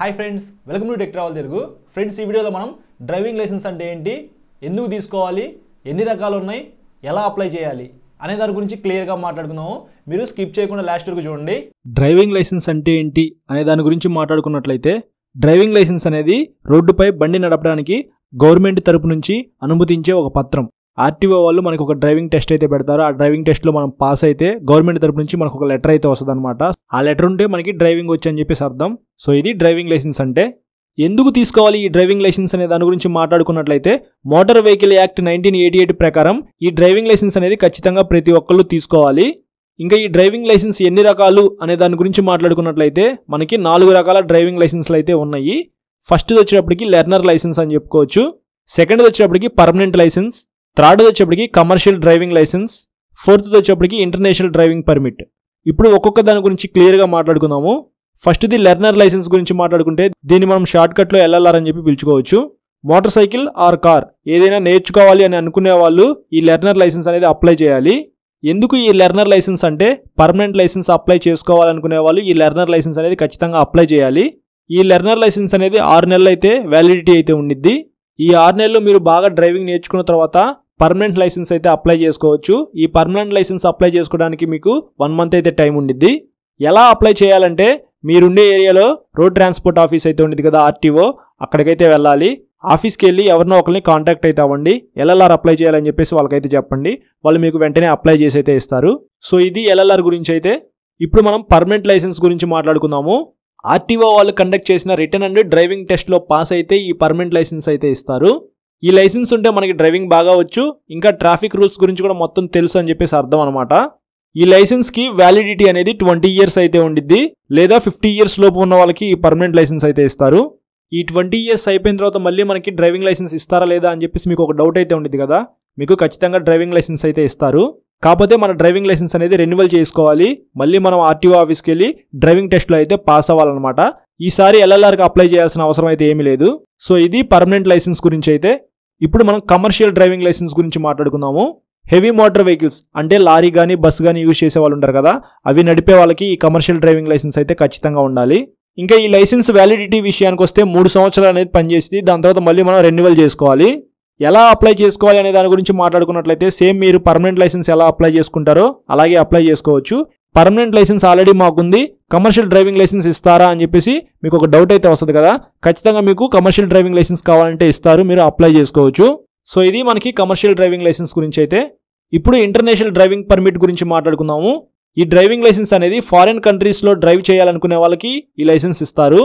hi friends welcome to travel Telugu friends ఈ వీడియోలో మనం డ్రైవింగ్ లైసెన్స్ అంటే ఏంటి ఎందుకు తీసుకోవాలి ఎన్ని రకాలు ఉన్నాయి ఎలా అప్లై చేయాలి అనే దాని గురించి క్లియర్గా మాట్లాడుకున్నాము మీరు స్కిప్ చేయకుండా లాస్ట్ వరకు చూడండి డ్రైవింగ్ లైసెన్స్ అంటే ఏంటి అనే దాని గురించి మాట్లాడుకున్నట్లయితే డ్రైవింగ్ లైసెన్స్ అనేది రోడ్డుపై బండి నడపడానికి గవర్నమెంట్ తరపు నుంచి అనుమతించే ఒక పత్రం ఆర్టీఓ వాళ్ళు మనకు ఒక డ్రైవింగ్ టెస్ట్ అయితే పెడతారు ఆ డ్రైవింగ్ లో మనం పాస్ అయితే గవర్నమెంట్ తరపు నుంచి మనకు ఒక లెటర్ అయితే వస్తుంది అనమాట ఆ లెటర్ ఉంటే మనకి డ్రైవింగ్ వచ్చి అని చెప్పేసి అర్థం సో ఇది డ్రైవింగ్ లైసెన్స్ అంటే ఎందుకు తీసుకోవాలి ఈ డ్రైవింగ్ లైసెన్స్ అనే దాని గురించి మాట్లాడుకున్నట్లయితే motor vehicle act nineteen eighty eight ప్రకారం ఈ డ్రైవింగ్ లైసెన్స్ అనేది ఖచ్చితంగా ప్రతి ఒక్కళ్ళు తీసుకోవాలి ఇంకా ఈ డ్రైవింగ్ లైసెన్స్ ఎన్ని రకాలు అనే దాని గురించి మాట్లాడుకున్నట్లయితే మనకి నాలుగు రకాల డ్రైవింగ్ లైసెన్స్లు అయితే ఉన్నాయి ఫస్ట్ది వచ్చేటప్పటికి లెర్నర్ లైసెన్స్ అని చెప్పుకోవచ్చు సెకండ్ వచ్చేటప్పటికి పర్మనెంట్ లైసెన్స్ థర్డ్ వచ్చేప్పటికి కమర్షియల్ డ్రైవింగ్ లైసెన్స్ ఫోర్త్ వచ్చేప్పటికి ఇంటర్నేషనల్ డ్రైవింగ్ పర్మిట్ ఇప్పుడు ఒక్కొక్క దాని గురించి క్లియర్గా మాట్లాడుకుందాము ఫస్ట్ది లెర్నర్ లైసెన్స్ గురించి మాట్లాడుకుంటే దీన్ని మనం షార్ట్కట్లో ఎల్ఎల్ఆర్ అని చెప్పి పిలుచుకోవచ్చు మోటార్ సైకిల్ ఆర్ కార్ ఏదైనా నేర్చుకోవాలి అని అనుకునే వాళ్ళు ఈ లెర్నర్ లైసెన్స్ అనేది అప్లై చేయాలి ఎందుకు ఈ లెర్నర్ లైసెన్స్ అంటే పర్మనెంట్ లైసెన్స్ అప్లై చేసుకోవాలనుకునే వాళ్ళు ఈ లెర్నర్ లైసెన్స్ అనేది ఖచ్చితంగా అప్లై చేయాలి ఈ లెర్నర్ లైసెన్స్ అనేది ఆరు నెలలు అయితే వ్యాలిడిటీ అయితే ఉండిద్ది ఈ ఆరు నెలలు మీరు బాగా డ్రైవింగ్ నేర్చుకున్న తర్వాత పర్మనెంట్ లైసెన్స్ అయితే అప్లై చేసుకోవచ్చు ఈ పర్మనెంట్ లైసెన్స్ అప్లై చేసుకోవడానికి మీకు వన్ మంత్ అయితే టైం ఉండిద్ది ఎలా అప్లై చేయాలంటే మీరుండే ఏరియాలో రోడ్ ట్రాన్స్పోర్ట్ ఆఫీస్ అయితే ఉండేది కదా ఆర్టీఓ అక్కడికైతే వెళ్ళాలి ఆఫీస్కి వెళ్ళి ఎవరినో ఒకరిని కాంటాక్ట్ అయితే అవ్వండి ఎల్ఎల్ఆర్ అప్లై చేయాలని చెప్పేసి వాళ్ళకైతే చెప్పండి వాళ్ళు మీకు వెంటనే అప్లై చేసి అయితే ఇస్తారు సో ఇది ఎల్ఎల్ఆర్ గురించి అయితే ఇప్పుడు మనం పర్మనెంట్ లైసెన్స్ గురించి మాట్లాడుకుందాము ఆర్టీఓ వాళ్ళు కండక్ట్ చేసిన రిటర్న్ అండ్ డ్రైవింగ్ టెస్ట్లో పాస్ అయితే ఈ పర్మనెంట్ లైసెన్స్ అయితే ఇస్తారు ఈ లైసెన్స్ ఉంటే మనకి డ్రైవింగ్ బాగా వచ్చు ఇంకా ట్రాఫిక్ రూల్స్ గురించి కూడా మొత్తం తెలుసు అని చెప్పేసి అర్థం అనమాట ఈ లైసెన్స్కి వ్యాలిడిటీ అనేది ట్వంటీ ఇయర్స్ అయితే ఉండిద్ది లేదా ఫిఫ్టీ ఇయర్స్ లోపు ఉన్న వాళ్ళకి ఈ పర్మనెంట్ లైసెన్స్ అయితే ఇస్తారు ఈ ట్వంటీ ఇయర్స్ అయిపోయిన తర్వాత మళ్ళీ మనకి డ్రైవింగ్ లైసెన్స్ ఇస్తారా లేదా అని చెప్పేసి మీకు ఒక డౌట్ అయితే ఉండేది కదా మీకు ఖచ్చితంగా డ్రైవింగ్ లైసెన్స్ అయితే ఇస్తారు కాకపోతే మన డ్రైవింగ్ లైసెన్స్ అనేది రెన్యువల్ చేసుకోవాలి మళ్ళీ మనం ఆర్టీఓ ఆఫీస్కి వెళ్ళి డ్రైవింగ్ టెస్ట్లో అయితే పాస్ అవ్వాలన్నమాట ఈసారి ఎల్ఎల్ఆర్కి అప్లై చేయాల్సిన అవసరం అయితే ఏమీ లేదు సో ఇది పర్మనెంట్ లైసెన్స్ గురించి అయితే ఇప్పుడు మనం కమర్షియల్ డ్రైవింగ్ లైసెన్స్ గురించి మాట్లాడుకుందాము హెవీ మోటార్ వెహికల్స్ అంటే లారీ కానీ బస్సు కానీ యూజ్ చేసే వాళ్ళు ఉంటారు కదా అవి నడిపే వాళ్ళకి ఈ కమర్షియల్ డ్రైవింగ్ లైసెన్స్ అయితే ఖచ్చితంగా ఉండాలి ఇంకా ఈ లైసెన్స్ వ్యాలిడిటీ విషయానికి వస్తే మూడు సంవత్సరాలు అనేది పనిచేసింది దాని తర్వాత మళ్ళీ మనం రెన్యువల్ చేసుకోవాలి ఎలా అప్లై చేసుకోవాలి అనే దాని గురించి మాట్లాడుకున్నట్లయితే సేమ్ మీరు పర్మనెంట్ లైసెన్స్ ఎలా అప్లై చేసుకుంటారో అలాగే అప్లై చేసుకోవచ్చు పర్మనెంట్ లైసెన్స్ ఆల్రెడీ మాకుంది కమర్షియల్ డ్రైవింగ్ లైసెన్స్ ఇస్తారా అని చెప్పేసి మీకు ఒక డౌట్ అయితే వస్తుంది కదా ఖచ్చితంగా మీకు కమర్షియల్ డ్రైవింగ్ లైసెన్స్ కావాలంటే ఇస్తారు మీరు అప్లై చేసుకోవచ్చు సో ఇది మనకి కమర్షియల్ డ్రైవింగ్ లైసెన్స్ గురించి అయితే ఇప్పుడు ఇంటర్నేషనల్ డ్రైవింగ్ పర్మిట్ గురించి మాట్లాడుకుందాము ఈ డ్రైవింగ్ లైసెన్స్ అనేది ఫారిన్ కంట్రీస్లో డ్రైవ్ చేయాలనుకునే వాళ్ళకి ఈ లైసెన్స్ ఇస్తారు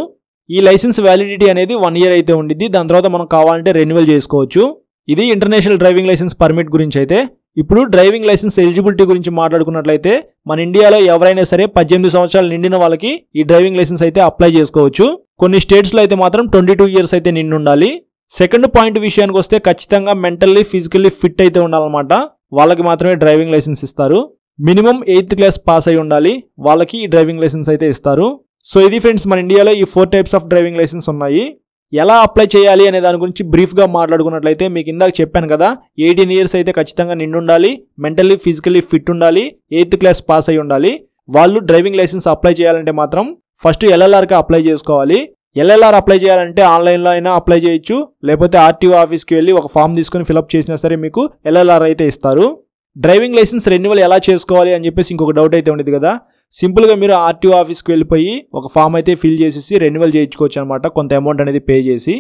ఈ లైసెన్స్ వ్యాలిడిటీ అనేది వన్ ఇయర్ అయితే ఉండిద్ది దాని తర్వాత మనం కావాలంటే రెన్యువల్ చేసుకోవచ్చు ఇది ఇంటర్నేషనల్ డ్రైవింగ్ లైసెన్స్ పర్మిట్ గురించి అయితే ఇప్పుడు డ్రైవింగ్ లైసెన్స్ ఎలిజిబిలిటీ గురించి మాట్లాడుకున్నట్లయితే మన ఇండియాలో ఎవరైనా సరే పద్దెనిమిది సంవత్సరాలు నిండిన వాళ్ళకి ఈ డ్రైవింగ్ లైసెన్స్ అయితే అప్లై చేసుకోవచ్చు కొన్ని స్టేట్స్లో అయితే మాత్రం ట్వంటీ టూ ఇయర్స్ అయితే నిండి ఉండాలి సెకండ్ పాయింట్ విషయానికి వస్తే ఖచ్చితంగా మెంటల్లీ ఫిజికల్లీ ఫిట్ అయితే ఉండాలన్నమాట వాళ్ళకి మాత్రమే డ్రైవింగ్ లైసెన్స్ ఇస్తారు మినిమం ఎయిత్ క్లాస్ పాస్ అయి ఉండాలి వాళ్ళకి ఈ డ్రైవింగ్ లైసెన్స్ అయితే ఇస్తారు సో ఇది ఫ్రెండ్స్ మన ఇండియాలో ఈ four types of driving license ఉన్నాయి ఎలా అప్లై చేయాలి అనే దాని గురించి బ్రీఫ్గా మాట్లాడుకున్నట్లయితే మీకు ఇందాక చెప్పాను కదా ఎయిటీన్ ఇయర్స్ అయితే ఖచ్చితంగా నిండుండాలి మెంటల్లీ ఫిజికల్లీ ఫిట్ ఉండాలి ఎయిత్ క్లాస్ పాస్ అయి ఉండాలి వాళ్ళు డ్రైవింగ్ లైసెన్స్ అప్లై చేయాలంటే మాత్రం ఫస్ట్ ఎల్ఎల్ఆర్కి అప్లై చేసుకోవాలి ఎల్ఎల్ఆర్ అప్లై చేయాలంటే ఆన్లైన్లో అయినా అప్లై చేయొచ్చు లేకపోతే ఆర్టీఓ ఆఫీస్కి వెళ్ళి ఒక ఫామ్ తీసుకొని ఫిలప్ చేసినా సరే మీకు ఎల్ఎల్ఆర్ అయితే ఇస్తారు డ్రైవింగ్ లైసెన్స్ రెన్యువల్ ఎలా చేసుకోవాలి అని చెప్పేసి ఇంకొక డౌట్ అయితే ఉండేది కదా సింపుల్గా మీరు ఆర్టీఓ ఆఫీస్కి వెళ్ళిపోయి ఒక ఫామ్ అయితే ఫిల్ చేసేసి రెన్యువల్ చేయించుకోవచ్చు అనమాట కొంత అమౌంట్ అనేది పే చేసి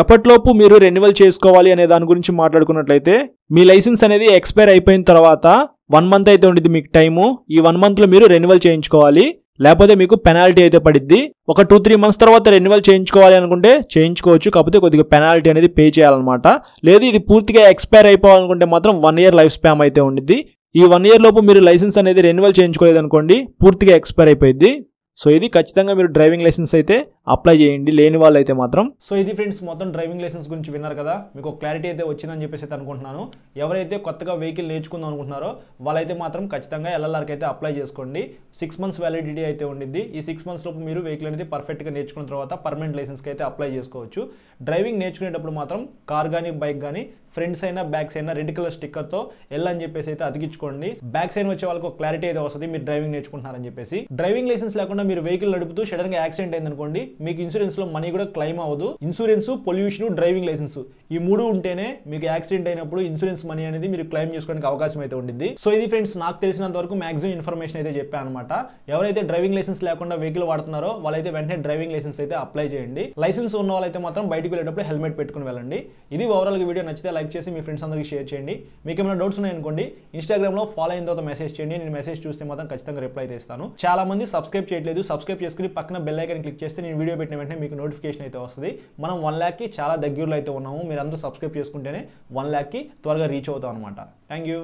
ఎప్పటిలోపు మీరు రెన్యువల్ చేసుకోవాలి అనే దాని గురించి మాట్లాడుకున్నట్లయితే మీ లైసెన్స్ అనేది ఎక్స్పైర్ అయిపోయిన తర్వాత వన్ మంత్ అయితే ఉండేది మీకు టైము ఈ వన్ మంత్లో మీరు రెన్యువల్ చేయించుకోవాలి లేకపోతే మీకు పెనాల్టీ అయితే పడిద్ది ఒక టూ త్రీ మంత్స్ తర్వాత రెన్యువల్ చేయించుకోవాలి అనుకుంటే చేయించుకోవచ్చు కాకపోతే కొద్దిగా పెనాల్టీ అనేది పే చేయాలన్నమాట లేదు ఇది పూర్తిగా ఎక్స్పైర్ అయిపోవాలనుకుంటే మాత్రం వన్ ఇయర్ లైఫ్ స్పామ్ అయితే ఉండిద్ది ఈ వన్ ఇయర్ లోపు మీరు లైసెన్స్ అనేది రెన్యువల్ చేయించుకోలేదనుకోండి పూర్తిగా ఎక్స్పైర్ అయిపోయింది సో ఇది ఖచ్చితంగా మీరు డ్రైవింగ్ లైసెన్స్ అయితే అప్లై చేయండి లేని వాళ్ళైతే మాత్రం సో ఇది ఫ్రెండ్స్ మొత్తం డ్రైవింగ్ లైసెన్స్ గురించి విన్నారు కదా మీకు క్లారిటీ అయితే వచ్చిందని చెప్పేసి అయితే అనుకుంటున్నాను ఎవరైతే కొత్తగా వెహికల్ నేర్చుకుందాం అనుకుంటున్నారో వాళ్ళైతే మాత్రం ఖచ్చితంగా ఎల్ఎల్ఆర్కి అయితే అప్లై చేసుకోండి సిక్స్ మంత్స్ వ్యాలిడిటీ అయితే ఉండింది ఈ సిక్స్ మంత్స్ లోపు మీరు వెహికల్ అనేది పర్ఫెక్ట్గా నేర్చుకున్న తర్వాత పర్మనెంట్ లైసెన్స్కి అయితే అప్లై చేసుకోవచ్చు డ్రైవింగ్ నేర్చుకునేటప్పుడు మాత్రం కార్ కానీ బైక్ కానీ ఫ్రెండ్స్ అయినా బ్యాక్స్ అయినా రెడ్ కలర్ స్టిక్కర్తో వెళ్ళని చెప్పేసి అయితే అతికించుకోండి బ్యాక్ సైన్ వచ్చే వాళ్ళకు క్లారిటీ అయితే వస్తుంది మీరు డ్రైవింగ్ నేర్చుకుంటున్నారని చెప్పేసి డ్రైవింగ్ లైసెన్స్ లేకుండా మీరు వెహికల్ నడుపుతూ సడన్గా యాక్సిడెంట్ అయింది అనుకోండి మీకు ఇన్సూరెన్స్ లో మనీ కూడా క్లెయిమ్ అవ్వదు ఇన్సూరెన్స్ పొల్యూషన్ డ్రైవింగ్ లైసెన్స్ ఈ మూడు ఉంటేనే మీకు యాక్సిడెంట్ అయినప్పుడు ఇన్సూరెన్స్ మనీ అనేది మీరు క్లెయిమ్ చేసుకోవడానికి అవకాశం అయితే ఉండింది సో ఇది ఫ్రెండ్స్ నాకు తెలిసినంత వరకు మాక్సిమం ఇన్ఫర్మేషన్ అయితే చెప్పాను అనమాట ఎవరైతే డ్రైవింగ్ లైసెన్స్ లేకుండా వెహికల్ వాడుతున్నారో వాళ్ళైతే వెంటనే డ్రైవింగ్ లైసెన్స్ అయితే అప్లై చేయండి లైసెన్స్ ఉన్న వాళ్ళైతే మాత్రం బయటకు వెళ్ళేటప్పుడు హెల్మెట్ పెట్టుకుని వెళ్ళండి ఇది ఓవరాల్ వీడియో నచ్చితే లైక్ చేసి మీ ఫ్రెండ్స్ అందరికీ షేర్ చేయండి మీకు ఏమైనా డౌట్స్ ఉన్నాయనుకోండి లో ఫాలో అయిన తర్వాత మెసేజ్ చేయండి నేను మెసేజ్ చూస్తే మాత్రం ఖచ్చితంగా రిప్లై చేస్తాను చాలా మంది సబ్స్క్రైబ్ చేయట్లేదు సబ్స్క్రైబ్ చేసుకుని పక్కన బెల్ ఐకన్ క్లిక్ చేస్తే నేను వీడియో పెట్టిన వెంటనే మీకు నోటిఫికేషన్ అయితే వస్తుంది మనం వన్ ల్యాక్కి చాలా దగ్గరలో అయితే ఉన్నాము మీరు అందరూ సబ్స్క్రైబ్ చేసుకుంటేనే వన్ ల్యాక్కి త్వరగా రీచ్ అవుతాం అనమాట థ్యాంక్ యూ